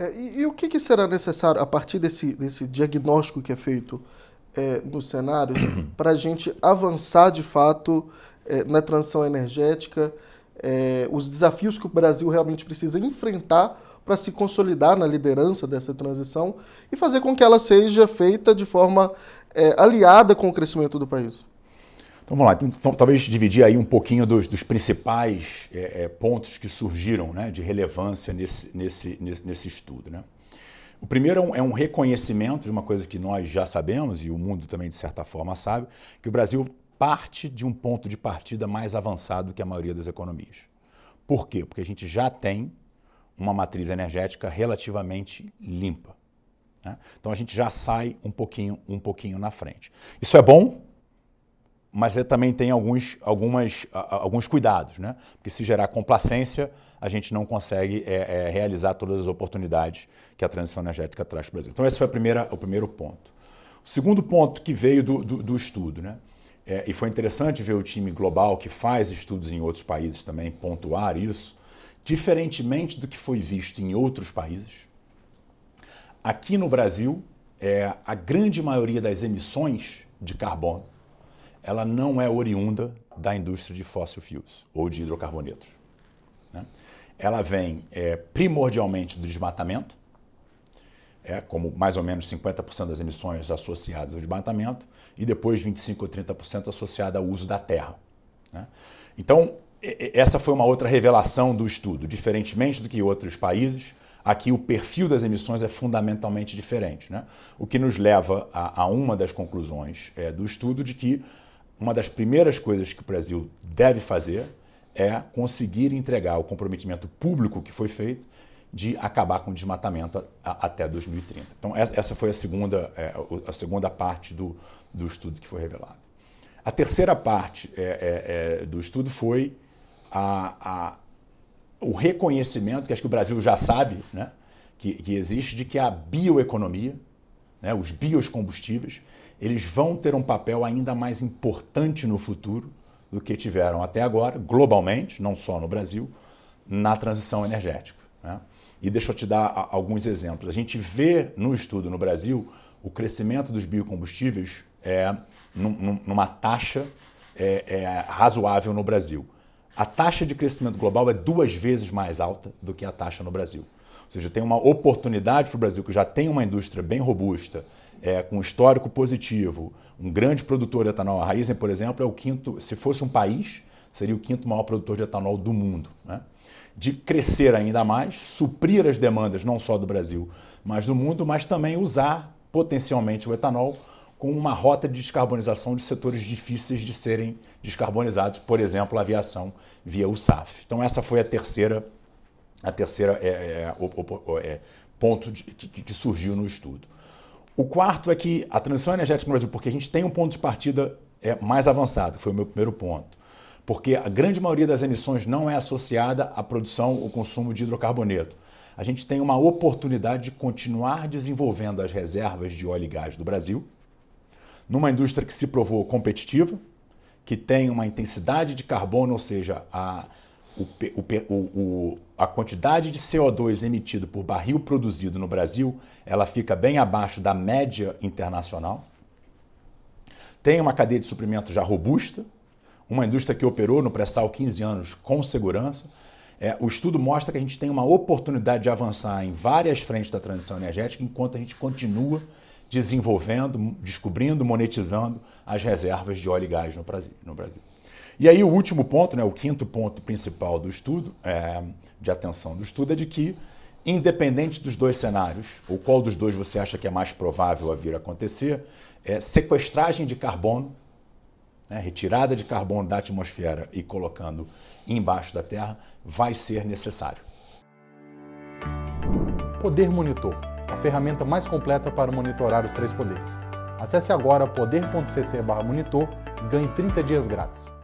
É, e, e, o que, que, será necessário a partir desse, desse diagnóstico que é feito é, no cenário para a gente avançar de fato é, na transição energética, é, os desafios que o Brasil realmente precisa enfrentar para se consolidar na liderança dessa transição e fazer com que ela seja feita de forma é, aliada com o crescimento do país? Então vamos lá, então, então, talvez dividir aí um pouquinho dos, dos principais é, é, pontos que surgiram né, de relevância nesse, nesse, nesse, nesse estudo. Né? O primeiro é um, é um, reconhecimento de uma coisa que nós já sabemos, e o mundo também, de certa forma, sabe, que o Brasil parte de um ponto de partida mais avançado que a maioria das economias. Por quê? Porque a gente já tem uma matriz energética relativamente limpa. Né? Então a gente já sai um pouquinho, um pouquinho na frente. Isso é bom? mas também tem alguns, algumas, alguns cuidados, né? Porque se gerar complacência, a gente não consegue é, é, realizar todas as oportunidades que a transição energética traz para o Brasil. Então, esse foi primeira, o primeiro ponto. O segundo ponto que veio do, do, do estudo, né? É, e foi interessante ver o time global que faz estudos em outros países também pontuar isso, diferentemente do que foi visto em outros países. Aqui no Brasil, é, a grande maioria das emissões de carbono ela não é oriunda da indústria de fossil fuels ou de hidrocarbonetos. Né? Ela vem é, primordialmente do desmatamento, é, como mais ou menos 50% das emissões associadas ao desmatamento, e depois 25% ou 30% associada ao uso da terra. Né? Então, essa foi uma outra revelação do estudo. Diferentemente do que outros países, aqui o perfil das emissões é fundamentalmente diferente, né? o que nos leva a, a uma das conclusões é, do estudo de que uma das primeiras coisas que o Brasil deve fazer é conseguir entregar o comprometimento público que foi feito de acabar com o desmatamento até 2030. Então, essa foi a segunda, é, a segunda parte do, do estudo que foi revelado. A terceira parte é, é, é do estudo foi a, o reconhecimento, que acho que o Brasil já sabe, né, que, que existe, de que a bioeconomia, né, os biocombustíveis, eles vão ter um papel ainda mais importante no futuro do que tiveram até agora, globalmente, não só no Brasil, na transição energética. Né? E deixa eu te dar alguns exemplos. A gente vê no estudo no Brasil o crescimento dos biocombustíveis é, numa taxa é, é, razoável no Brasil. A taxa de crescimento global é duas vezes mais alta do que a taxa no Brasil. Ou seja, tem uma oportunidade para o Brasil, que já tem uma indústria bem robusta, é, com histórico positivo, um grande produtor de etanol. A Raizen, por exemplo, é o quinto, se fosse um país, seria o quinto maior produtor de etanol do mundo. Né? De crescer ainda mais, suprir as demandas não só do Brasil, mas do mundo, mas também usar potencialmente o etanol com uma rota de descarbonização de setores difíceis de serem descarbonizados, por exemplo, a aviação via o SAF. Então essa foi a terceira a terceira é, é o, é, ponto de, que, que surgiu no estudo. O quarto é que a transição energética no Brasil, porque a gente tem um ponto de partida é, mais avançado, foi o meu primeiro ponto. Porque a grande maioria das emissões não é associada à produção ou consumo de hidrocarboneto. A gente tem uma oportunidade de continuar desenvolvendo as reservas de óleo e gás do Brasil, numa indústria que se provou competitiva, que tem uma intensidade de carbono, ou seja, a, o, o, o, a quantidade de CO2 emitido por barril produzido no Brasil, ela fica bem abaixo da média internacional. Tem uma cadeia de suprimento já robusta, uma indústria que operou no pré-sal 15 anos com segurança. É, o estudo mostra que a gente tem uma oportunidade de avançar em várias frentes da transição energética enquanto a gente continua desenvolvendo, descobrindo, monetizando as reservas de óleo e gás no Brasil. E aí o último ponto, né, o quinto ponto principal do estudo, é, de atenção do estudo, é de que, independente dos dois cenários, ou qual dos dois você acha que é mais provável a vir a acontecer, é, sequestragem de carbono, né, retirada de carbono da atmosfera e colocando embaixo da Terra, vai ser necessário. Poder Monitor, a ferramenta mais completa para monitorar os três poderes. Acesse agora poder.cc/monitor e ganhe 30 dias grátis.